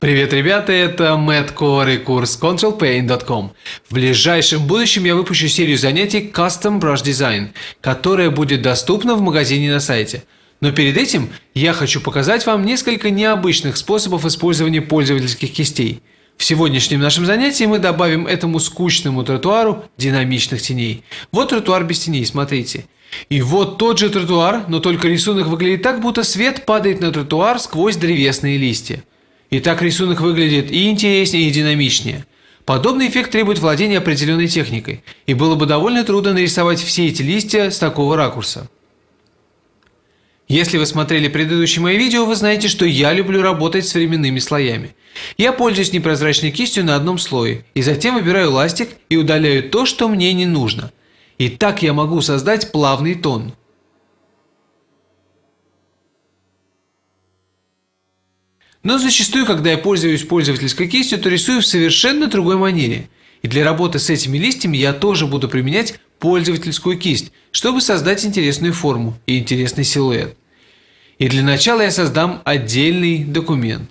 Привет, ребята, это Мэтт Кор курс ControlPaint.com. В ближайшем будущем я выпущу серию занятий Custom Brush Design, которая будет доступна в магазине на сайте. Но перед этим я хочу показать вам несколько необычных способов использования пользовательских кистей. В сегодняшнем нашем занятии мы добавим этому скучному тротуару динамичных теней. Вот тротуар без теней, смотрите. И вот тот же тротуар, но только рисунок выглядит так, будто свет падает на тротуар сквозь древесные листья. И так рисунок выглядит и интереснее, и динамичнее. Подобный эффект требует владения определенной техникой, и было бы довольно трудно нарисовать все эти листья с такого ракурса. Если вы смотрели предыдущие мои видео, вы знаете, что я люблю работать с временными слоями. Я пользуюсь непрозрачной кистью на одном слое, и затем выбираю ластик и удаляю то, что мне не нужно. И так я могу создать плавный тон – Но зачастую, когда я пользуюсь пользовательской кистью, то рисую в совершенно другой манере. И для работы с этими листьями я тоже буду применять пользовательскую кисть, чтобы создать интересную форму и интересный силуэт. И для начала я создам отдельный документ.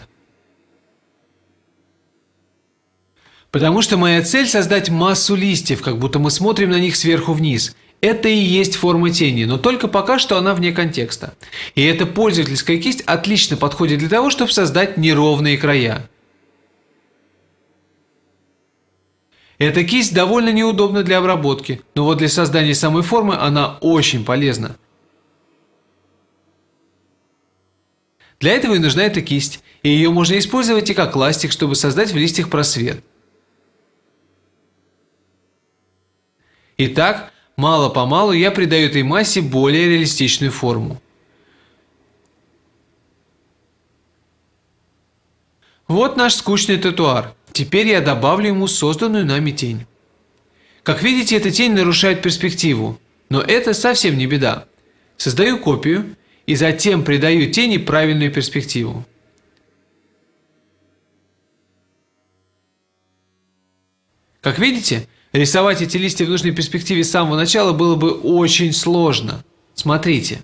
Потому что моя цель создать массу листьев, как будто мы смотрим на них сверху вниз – это и есть форма тени, но только пока что она вне контекста. И эта пользовательская кисть отлично подходит для того, чтобы создать неровные края. Эта кисть довольно неудобна для обработки, но вот для создания самой формы она очень полезна. Для этого и нужна эта кисть, и ее можно использовать и как ластик, чтобы создать в листьях просвет. Итак, Мало-помалу я придаю этой массе более реалистичную форму. Вот наш скучный тротуар. Теперь я добавлю ему созданную нами тень. Как видите, эта тень нарушает перспективу, но это совсем не беда. Создаю копию и затем придаю тени правильную перспективу. Как видите, Рисовать эти листья в нужной перспективе с самого начала было бы очень сложно. Смотрите.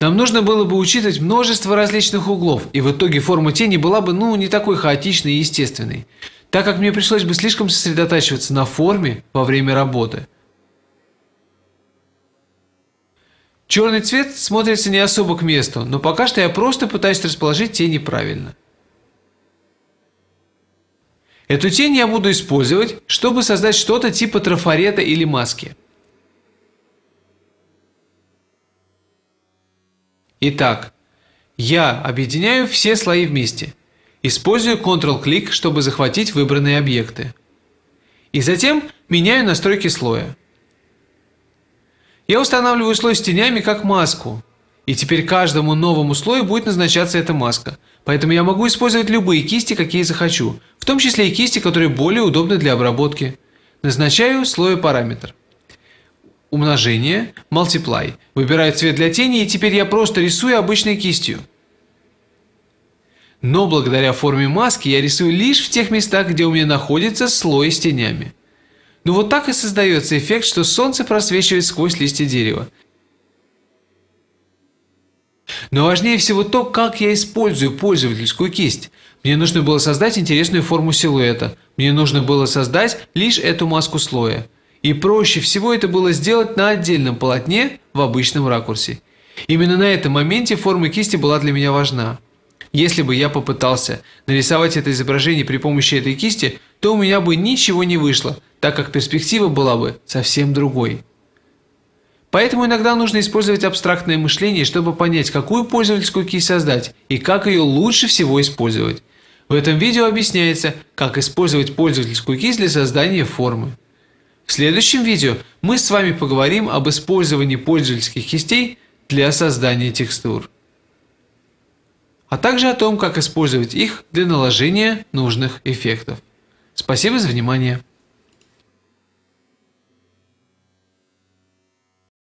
Нам нужно было бы учитывать множество различных углов, и в итоге форма тени была бы, ну, не такой хаотичной и естественной, так как мне пришлось бы слишком сосредотачиваться на форме во время работы. Черный цвет смотрится не особо к месту, но пока что я просто пытаюсь расположить тени правильно. Эту тень я буду использовать, чтобы создать что-то типа трафарета или маски. Итак, я объединяю все слои вместе. Использую Ctrl-клик, чтобы захватить выбранные объекты. И затем меняю настройки слоя. Я устанавливаю слой с тенями как маску, и теперь каждому новому слою будет назначаться эта маска. Поэтому я могу использовать любые кисти, какие захочу, в том числе и кисти, которые более удобны для обработки. Назначаю слою параметр. Умножение, multiply. Выбираю цвет для тени, и теперь я просто рисую обычной кистью. Но благодаря форме маски я рисую лишь в тех местах, где у меня находится слой с тенями. Ну вот так и создается эффект, что солнце просвечивает сквозь листья дерева. Но важнее всего то, как я использую пользовательскую кисть. Мне нужно было создать интересную форму силуэта. Мне нужно было создать лишь эту маску слоя. И проще всего это было сделать на отдельном полотне в обычном ракурсе. Именно на этом моменте форма кисти была для меня важна. Если бы я попытался нарисовать это изображение при помощи этой кисти, то у меня бы ничего не вышло, так как перспектива была бы совсем другой. Поэтому иногда нужно использовать абстрактное мышление, чтобы понять, какую пользовательскую кисть создать и как ее лучше всего использовать. В этом видео объясняется, как использовать пользовательскую кисть для создания формы. В следующем видео мы с вами поговорим об использовании пользовательских кистей для создания текстур, а также о том, как использовать их для наложения нужных эффектов. Спасибо за внимание!